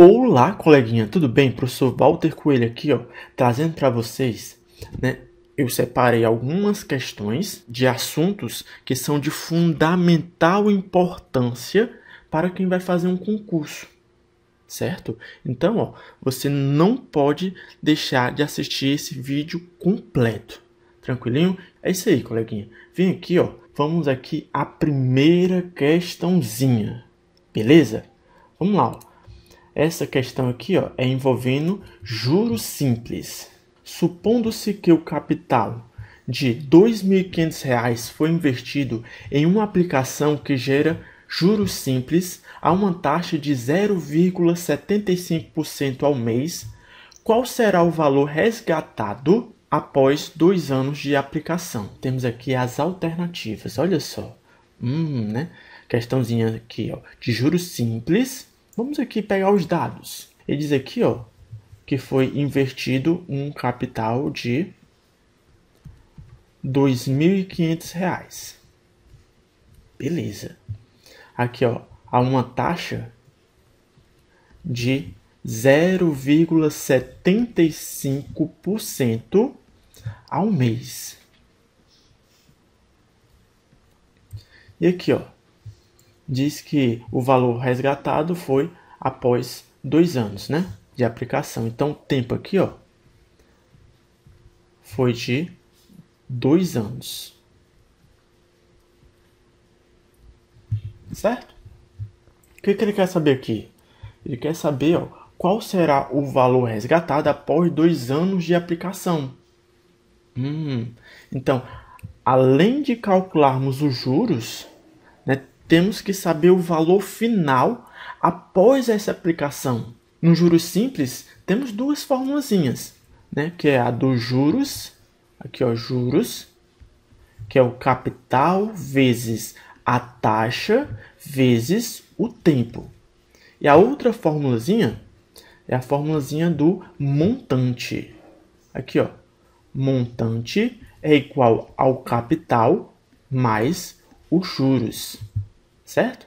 Olá, coleguinha, tudo bem? Professor Walter Coelho aqui, ó, trazendo para vocês, né? Eu separei algumas questões de assuntos que são de fundamental importância para quem vai fazer um concurso, certo? Então, ó, você não pode deixar de assistir esse vídeo completo. Tranquilinho? É isso aí, coleguinha. Vem aqui, ó. Vamos aqui a primeira questãozinha. Beleza? Vamos lá. Ó. Essa questão aqui ó, é envolvendo juros simples. Supondo-se que o capital de R$ 2.500 foi investido em uma aplicação que gera juros simples a uma taxa de 0,75% ao mês, qual será o valor resgatado após dois anos de aplicação? Temos aqui as alternativas, olha só. Hum, né? Questãozinha aqui, ó, de juros simples Vamos aqui pegar os dados. Ele diz aqui, ó, que foi invertido um capital de R$ 2.500. Beleza. Aqui, ó, há uma taxa de 0,75% ao mês. E aqui, ó, diz que o valor resgatado foi após dois anos né, de aplicação. Então, o tempo aqui ó, foi de dois anos. Certo? O que, que ele quer saber aqui? Ele quer saber ó, qual será o valor resgatado após dois anos de aplicação. Hum, então, além de calcularmos os juros, temos que saber o valor final após essa aplicação. No juros simples, temos duas formulazinhas, né? que é a dos juros, aqui ó, juros, que é o capital vezes a taxa vezes o tempo. E a outra formulazinha é a formulazinha do montante. Aqui ó, montante é igual ao capital mais os juros certo?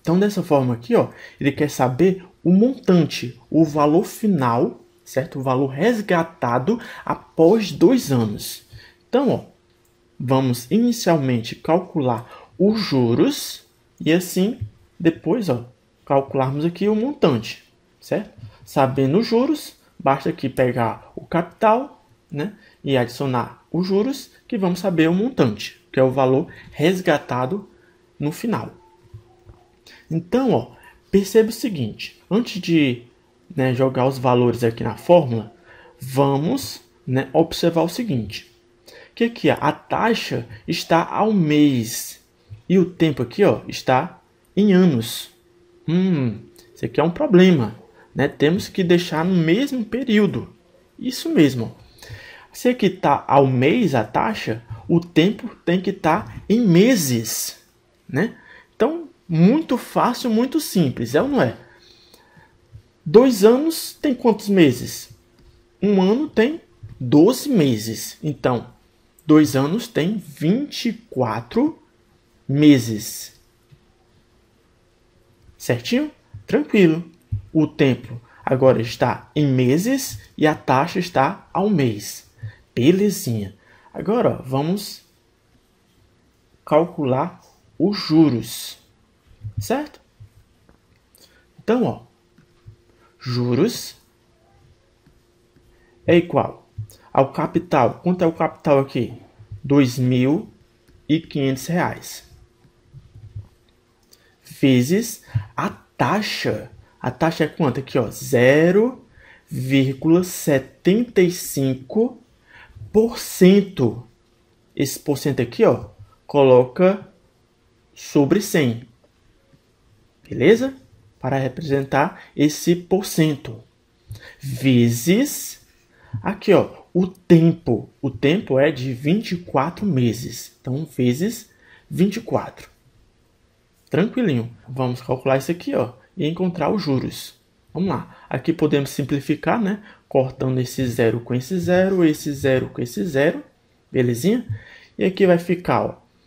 Então, dessa forma aqui, ó, ele quer saber o montante, o valor final, certo? O valor resgatado após dois anos. Então, ó, vamos inicialmente calcular os juros e assim depois, ó, calcularmos aqui o montante, certo? Sabendo os juros, basta aqui pegar o capital, né, e adicionar os juros, que vamos saber o montante, que é o valor resgatado no final. Então, ó, perceba o seguinte: antes de né, jogar os valores aqui na fórmula, vamos né, observar o seguinte: que aqui ó, é? a taxa está ao mês e o tempo aqui ó, está em anos. Hum, isso aqui é um problema, né? Temos que deixar no mesmo período. Isso mesmo. Se aqui está ao mês a taxa, o tempo tem que estar tá em meses né? Então, muito fácil, muito simples, é ou não é? Dois anos tem quantos meses? Um ano tem 12 meses. Então, dois anos tem 24 meses. Certinho? Tranquilo. O tempo agora está em meses e a taxa está ao mês. Belezinha. Agora ó, vamos calcular os juros, certo? Então, ó, juros é igual ao capital. Quanto é o capital aqui? R$ 2.500 vezes a taxa. A taxa é quanto aqui, ó? 0,75%. Esse porcento aqui, ó, coloca sobre 100. Beleza? Para representar esse porcento. Vezes, aqui ó, o tempo. O tempo é de 24 meses. Então, vezes 24. Tranquilinho. Vamos calcular isso aqui ó, e encontrar os juros. Vamos lá. Aqui podemos simplificar, né? Cortando esse zero com esse zero, esse zero com esse zero. Belezinha? E aqui vai ficar ó,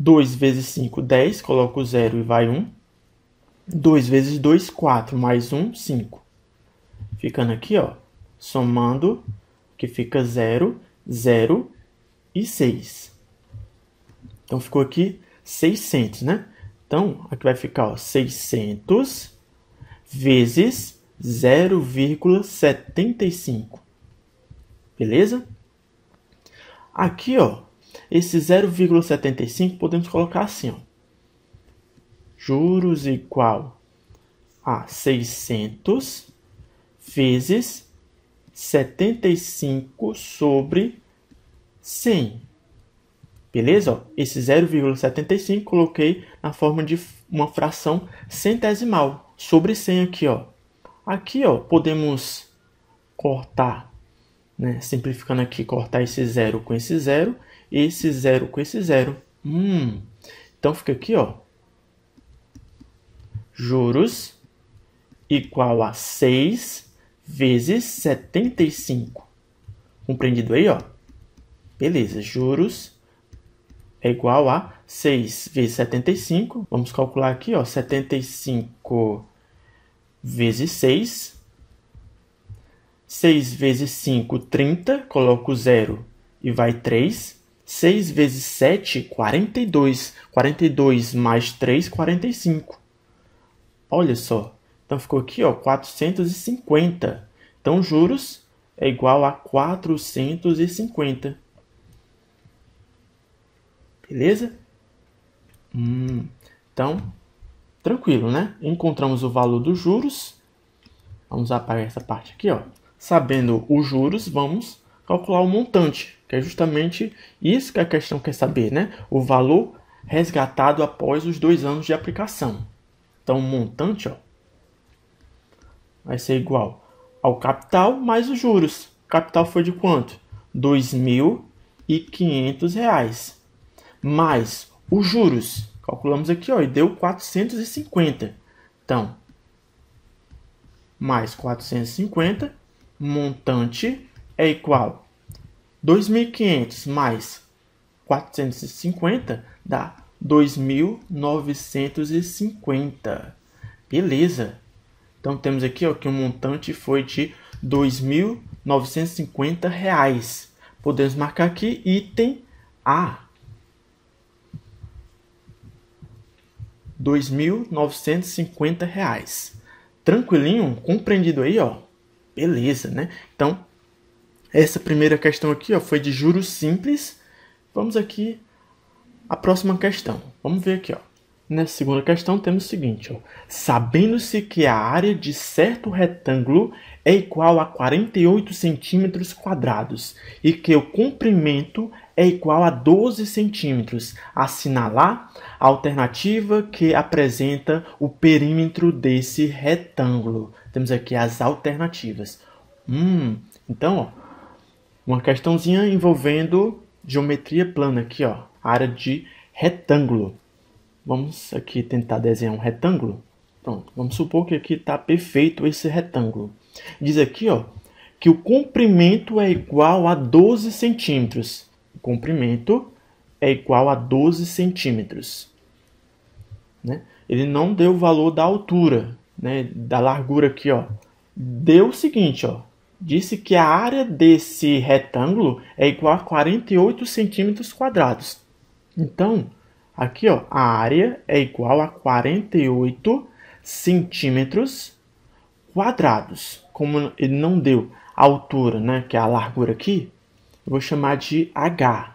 2 vezes 5, 10, coloco 0 e vai 1. 2 vezes 2, 4, mais 1, 5. Ficando aqui, ó, somando, que fica 0, 0 e 6. Então, ficou aqui 600, né? Então, aqui vai ficar ó, 600 vezes 0,75. Beleza? Aqui, ó, esse 0,75 podemos colocar assim, ó. Juros igual a 600 vezes 75 sobre 100. Beleza? esse 0,75 coloquei na forma de uma fração centesimal sobre 100 aqui, ó. Aqui, ó, podemos cortar, né, simplificando aqui, cortar esse zero com esse zero esse zero com esse zero. Hum. Então fica aqui, ó. Juros igual a 6 vezes 75. Compreendido aí, ó? Beleza, juros é igual a 6 vezes 75. Vamos calcular aqui, ó, 75 vezes 6. 6 vezes 5, 30. Coloco 0 e vai 3. 6 vezes 7, 42. 42 mais 3, 45. Olha só. Então ficou aqui, ó, 450. Então juros é igual a 450. Beleza? Hum, então, tranquilo, né? Encontramos o valor dos juros. Vamos apagar essa parte aqui, ó. Sabendo os juros, vamos calcular o montante. Que é justamente isso que a questão quer saber, né? O valor resgatado após os dois anos de aplicação. Então, o montante ó, vai ser igual ao capital mais os juros. O capital foi de quanto? R$ 2.500. Mais os juros. Calculamos aqui ó, e deu 450. Então, mais 450, montante é igual 2.500 mais 450 dá 2.950. Beleza. Então temos aqui ó, que o montante foi de R$ 2.950. Podemos marcar aqui item A. 2.950 reais. Tranquilinho? Compreendido aí, ó? Beleza, né? Então, essa primeira questão aqui ó, foi de juros simples. Vamos aqui a próxima questão. Vamos ver aqui. Ó. Nessa segunda questão temos o seguinte. Sabendo-se que a área de certo retângulo é igual a 48 centímetros quadrados e que o comprimento é igual a 12 centímetros. Assinalar a alternativa que apresenta o perímetro desse retângulo. Temos aqui as alternativas. Hum, então, ó, uma questãozinha envolvendo geometria plana aqui, ó, área de retângulo. Vamos aqui tentar desenhar um retângulo. Pronto, vamos supor que aqui está perfeito esse retângulo. Diz aqui, ó, que o comprimento é igual a 12 centímetros. O comprimento é igual a 12 centímetros. Né? Ele não deu o valor da altura, né, da largura aqui, ó. Deu o seguinte, ó, disse que a área desse retângulo é igual a 48 centímetros quadrados. Então, aqui ó, a área é igual a 48 centímetros quadrados. Como ele não deu a altura, né, que é a largura aqui, eu vou chamar de H.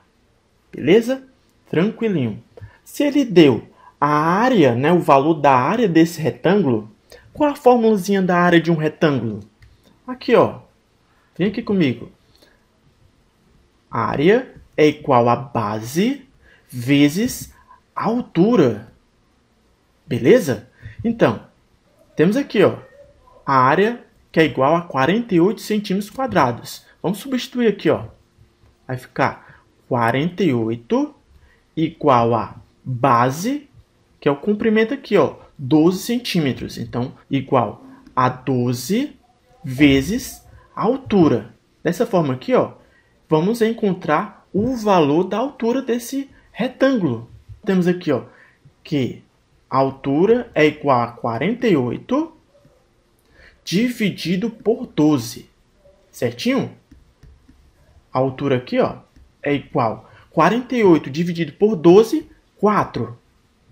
Beleza? Tranquilinho. Se ele deu a área, né, o valor da área desse retângulo, qual a formulazinha da área de um retângulo? Aqui, ó, Vem aqui comigo. Área é igual a base vezes altura. Beleza? Então, temos aqui ó, a área que é igual a 48 centímetros quadrados. Vamos substituir aqui. Ó. Vai ficar 48 igual a base, que é o comprimento aqui, ó, 12 centímetros. Então, igual a 12 vezes altura. Dessa forma aqui, ó, vamos encontrar o valor da altura desse retângulo. Temos aqui ó, que a altura é igual a 48 dividido por 12, certinho? A altura aqui ó, é igual a 48 dividido por 12, 4.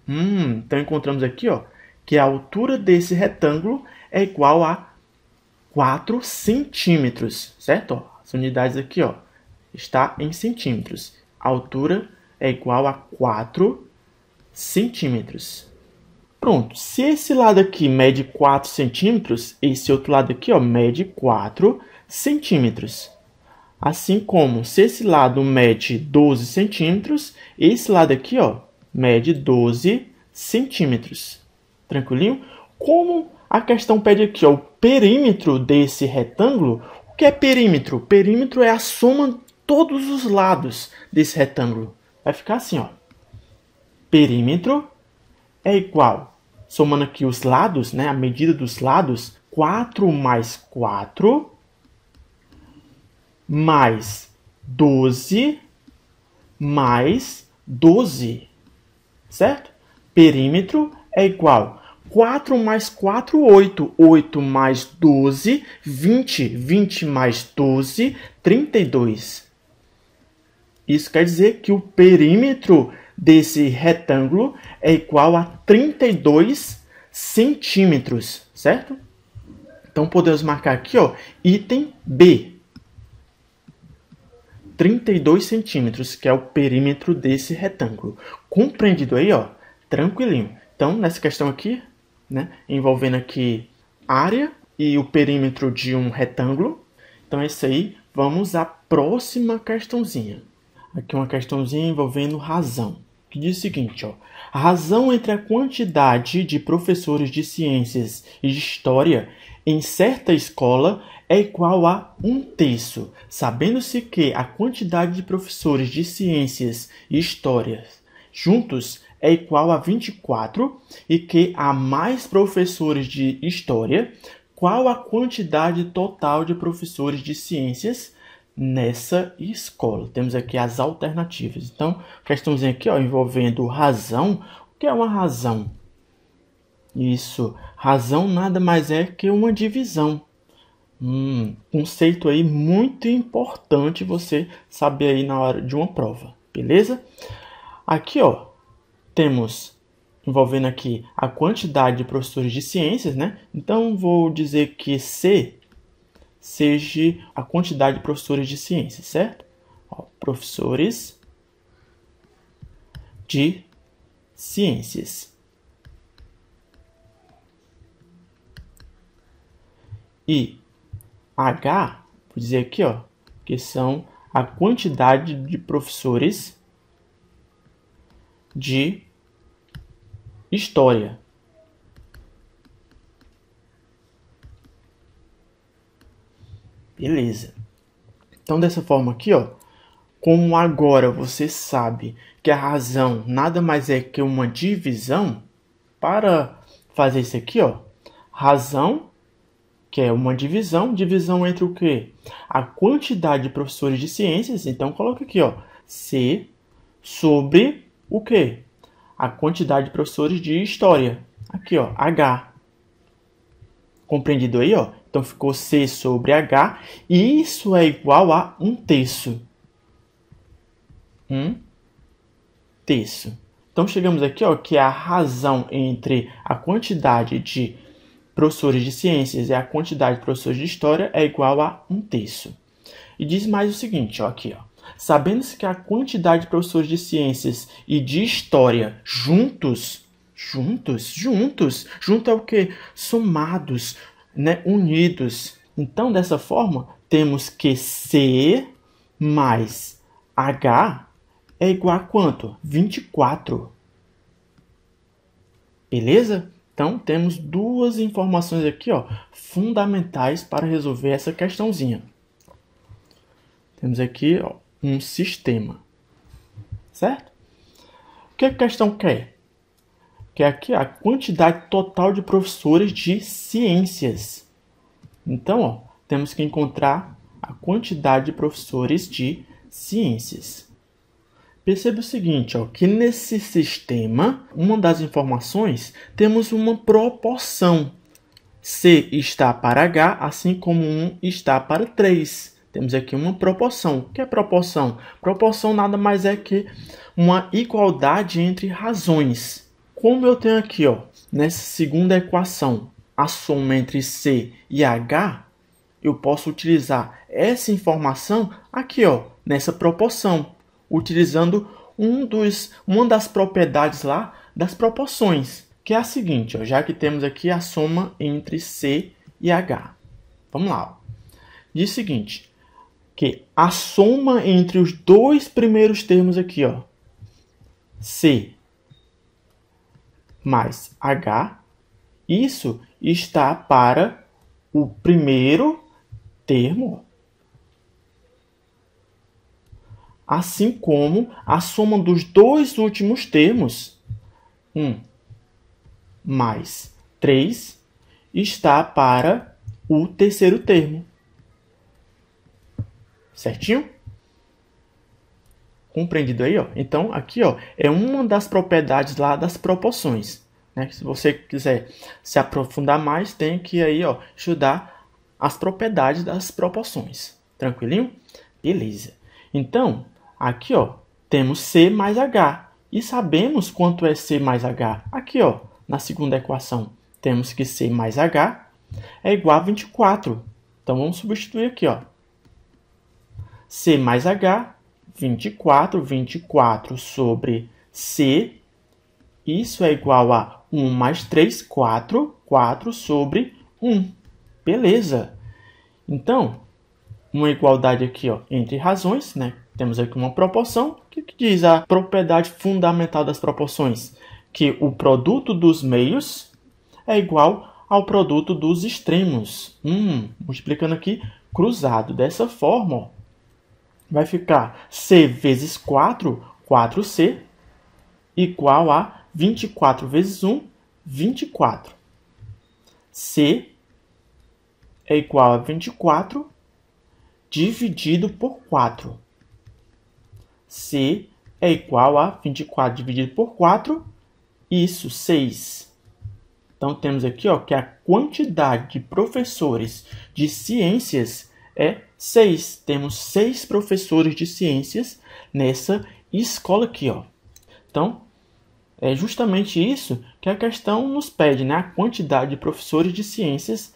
Hum, então encontramos aqui ó, que a altura desse retângulo é igual a 4 centímetros, certo? Ó, as unidades aqui, ó, está em centímetros. A altura é igual a 4 centímetros. Pronto, se esse lado aqui mede 4 centímetros, esse outro lado aqui ó, mede 4 centímetros. Assim como se esse lado mede 12 centímetros, esse lado aqui ó, mede 12 centímetros. Tranquilinho? Como a questão pede aqui ó, o perímetro desse retângulo. O que é perímetro? Perímetro é a soma de todos os lados desse retângulo. Vai ficar assim, ó. Perímetro é igual, somando aqui os lados, né, a medida dos lados, 4 mais 4 mais 12 mais 12, certo? Perímetro é igual 4 mais 4, 8. 8 mais 12, 20. 20 mais 12, 32. Isso quer dizer que o perímetro desse retângulo é igual a 32 centímetros, certo? Então, podemos marcar aqui, ó, item B. 32 centímetros, que é o perímetro desse retângulo. Compreendido aí, ó? Tranquilinho. Então, nessa questão aqui, né? envolvendo aqui área e o perímetro de um retângulo. Então é isso aí. Vamos à próxima questãozinha. Aqui uma questãozinha envolvendo razão, que diz o seguinte, ó. A razão entre a quantidade de professores de ciências e de história em certa escola é igual a um terço, sabendo-se que a quantidade de professores de ciências e história juntos é igual a 24 e que há mais professores de história, qual a quantidade total de professores de ciências nessa escola? Temos aqui as alternativas. Então, questãozinha aqui, ó, envolvendo razão. O que é uma razão? Isso, razão nada mais é que uma divisão. Um conceito aí muito importante você saber aí na hora de uma prova, beleza? Aqui, ó, temos envolvendo aqui a quantidade de professores de ciências, né? Então vou dizer que C seja a quantidade de professores de ciências, certo? Ó, professores de ciências. E H, vou dizer aqui, ó, que são a quantidade de professores de história. Beleza. Então, dessa forma aqui, ó. Como agora você sabe que a razão nada mais é que uma divisão, para fazer isso aqui, ó, razão, que é uma divisão, divisão entre o que? A quantidade de professores de ciências, então coloca aqui, ó, C sobre o quê? A quantidade de professores de história. Aqui, ó, H. Compreendido aí, ó? Então ficou C sobre H. E isso é igual a um terço. Um terço. Então chegamos aqui, ó, que é a razão entre a quantidade de professores de ciências e a quantidade de professores de história é igual a um terço. E diz mais o seguinte, ó, aqui, ó. Sabendo-se que a quantidade de professores de ciências e de história juntos, juntos, juntos, junto é o que? Somados, né? unidos. Então, dessa forma, temos que C mais H é igual a quanto? 24. Beleza? Então, temos duas informações aqui ó, fundamentais para resolver essa questãozinha. Temos aqui ó, um sistema. Certo? O que é a questão quer? Quer é aqui a quantidade total de professores de ciências. Então, ó, temos que encontrar a quantidade de professores de ciências. Perceba o seguinte, ó, que nesse sistema, uma das informações, temos uma proporção. C está para H, assim como 1 está para 3. Temos aqui uma proporção. O que é proporção? Proporção nada mais é que uma igualdade entre razões. Como eu tenho aqui, ó, nessa segunda equação, a soma entre C e H, eu posso utilizar essa informação aqui, ó, nessa proporção, utilizando um dos, uma das propriedades lá das proporções, que é a seguinte, ó, já que temos aqui a soma entre C e H. Vamos lá. Ó. Diz o seguinte, que a soma entre os dois primeiros termos aqui, ó, C mais H, isso está para o primeiro termo. Assim como a soma dos dois últimos termos, 1 mais 3, está para o terceiro termo. Certinho? Compreendido aí, ó. Então, aqui, ó, é uma das propriedades lá das proporções. Né? Se você quiser se aprofundar mais, tem que aí, ó, estudar as propriedades das proporções. Tranquilinho? Beleza. Então, aqui, ó, temos C mais H. E sabemos quanto é C mais H. Aqui, ó, na segunda equação, temos que C mais H é igual a 24. Então, vamos substituir aqui, ó. C mais H, 24, 24 sobre C, isso é igual a 1 mais 3, 4, 4 sobre 1. Beleza! Então, uma igualdade aqui ó, entre razões, né? Temos aqui uma proporção. O que, que diz a propriedade fundamental das proporções? Que o produto dos meios é igual ao produto dos extremos. Hum, multiplicando aqui cruzado. Dessa forma, ó, vai ficar C vezes 4, 4C, igual a 24 vezes 1, 24. C é igual a 24 dividido por 4. C é igual a 24 dividido por 4, isso, 6. Então, temos aqui ó, que a quantidade de professores de ciências é 6. Temos 6 professores de ciências nessa escola aqui, ó. Então, é justamente isso que a questão nos pede, né? A quantidade de professores de ciências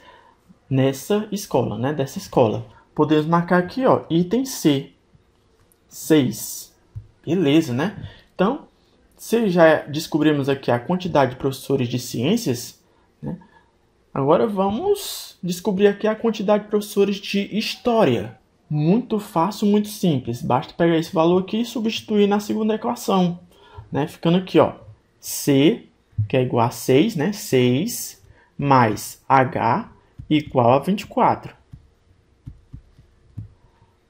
nessa escola, né? Dessa escola. Podemos marcar aqui, ó, item C. 6. Beleza, né? Então, se já descobrimos aqui a quantidade de professores de ciências, né? Agora vamos descobrir aqui a quantidade de professores de história. Muito fácil, muito simples. Basta pegar esse valor aqui e substituir na segunda equação. Né? Ficando aqui, ó, C, que é igual a 6, né? 6 mais H igual a 24.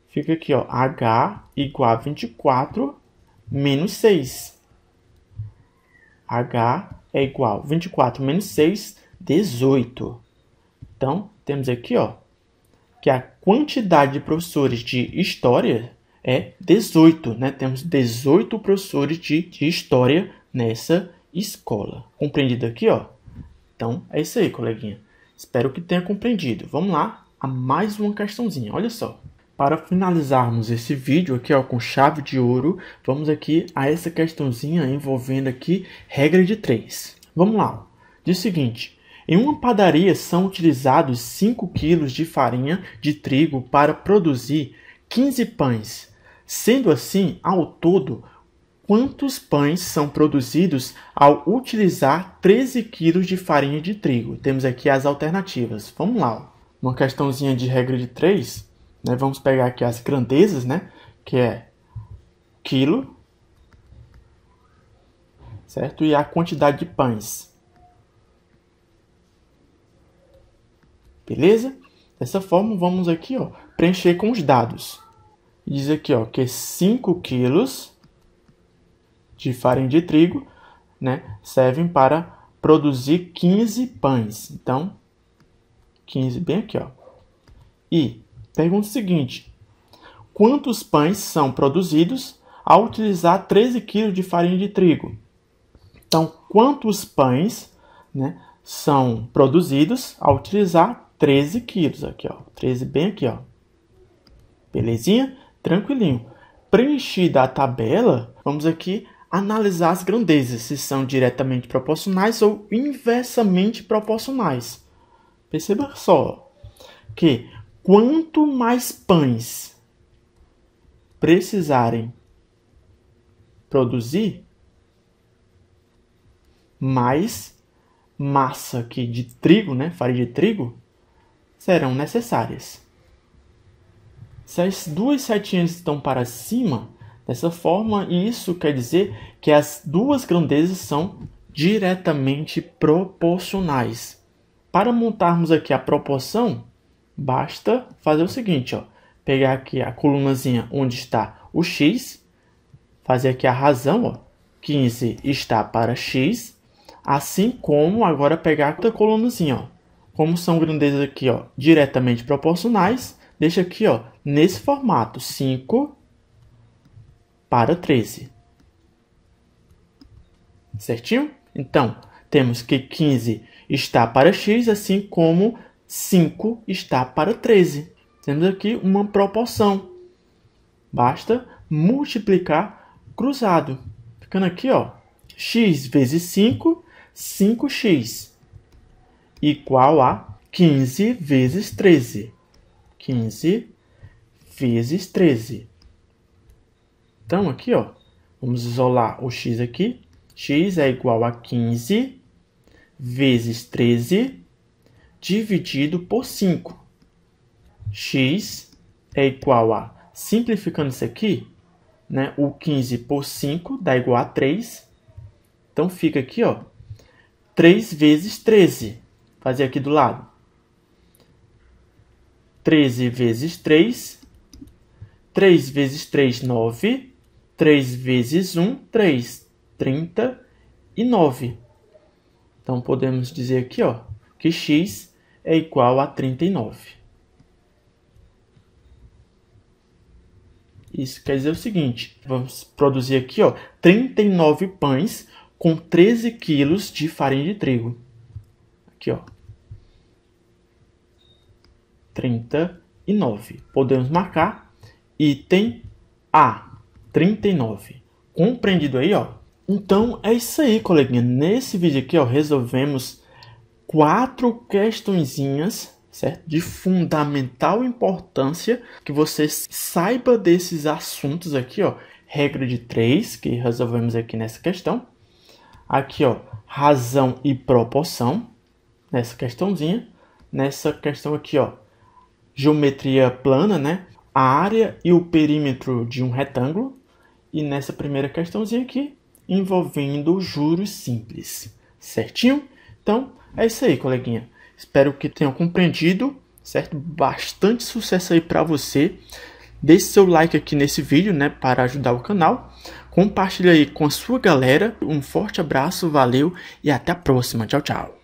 Fica aqui, ó, H igual a 24 menos 6. H é igual a 24 menos 6 18. Então, temos aqui ó, que a quantidade de professores de história é 18. Né? Temos 18 professores de, de história nessa escola. Compreendido aqui? ó? Então, é isso aí, coleguinha. Espero que tenha compreendido. Vamos lá a mais uma questãozinha. Olha só. Para finalizarmos esse vídeo aqui ó, com chave de ouro, vamos aqui a essa questãozinha envolvendo aqui regra de 3. Vamos lá. Diz o seguinte, em uma padaria são utilizados 5 kg de farinha de trigo para produzir 15 pães. Sendo assim, ao todo, quantos pães são produzidos ao utilizar 13 kg de farinha de trigo? Temos aqui as alternativas. Vamos lá. Uma questãozinha de regra de 3. Né? Vamos pegar aqui as grandezas, né? que é quilo, certo? E a quantidade de pães. Beleza? Dessa forma, vamos aqui, ó, preencher com os dados. Diz aqui, ó, que 5 é quilos de farinha de trigo, né, servem para produzir 15 pães. Então, 15 bem aqui, ó. E pergunta o seguinte: quantos pães são produzidos ao utilizar 13 quilos de farinha de trigo? Então, quantos pães, né, são produzidos ao utilizar 13 quilos aqui, ó. 13 bem aqui, ó. Belezinha? Tranquilinho. Preenchida a tabela, vamos aqui analisar as grandezas, se são diretamente proporcionais ou inversamente proporcionais. Perceba só que quanto mais pães precisarem produzir, mais massa aqui de trigo, né, farinha de trigo, serão necessárias. Se as duas setinhas estão para cima, dessa forma, isso quer dizer que as duas grandezas são diretamente proporcionais. Para montarmos aqui a proporção, basta fazer o seguinte, ó, pegar aqui a colunazinha onde está o x, fazer aqui a razão, ó, 15 está para x, assim como agora pegar a outra colunazinha, ó, como são grandezas aqui, ó, diretamente proporcionais, deixa aqui, ó, nesse formato, 5 para 13. Certinho? Então, temos que 15 está para x, assim como 5 está para 13. Temos aqui uma proporção. Basta multiplicar cruzado. Ficando aqui, ó, x vezes 5, 5x igual a 15 vezes 13. 15 vezes 13. Então, aqui, ó, vamos isolar o x aqui. x é igual a 15 vezes 13 dividido por 5. x é igual a, simplificando isso aqui, né, o 15 por 5 dá igual a 3. Então, fica aqui, ó, 3 vezes 13 fazer aqui do lado. 13 vezes 3. 3 vezes 3, 9. 3 vezes 1, 3. 30 e 9. Então, podemos dizer aqui ó, que x é igual a 39. Isso quer dizer o seguinte, vamos produzir aqui ó, 39 pães com 13 quilos de farinha de trigo. Aqui, ó, 39. Podemos marcar item A, 39. Compreendido aí, ó? Então é isso aí, coleguinha. Nesse vídeo aqui, ó, resolvemos quatro questõezinhas Certo? De fundamental importância que você saiba desses assuntos aqui, ó. Regra de três que resolvemos aqui nessa questão. Aqui, ó, razão e proporção nessa questãozinha. Nessa questão aqui, ó, geometria plana, né? A área e o perímetro de um retângulo. E nessa primeira questãozinha aqui, envolvendo juros simples. Certinho? Então, é isso aí, coleguinha. Espero que tenham compreendido, certo? Bastante sucesso aí para você. Deixe seu like aqui nesse vídeo, né, para ajudar o canal. Compartilhe aí com a sua galera. Um forte abraço, valeu e até a próxima. Tchau, tchau.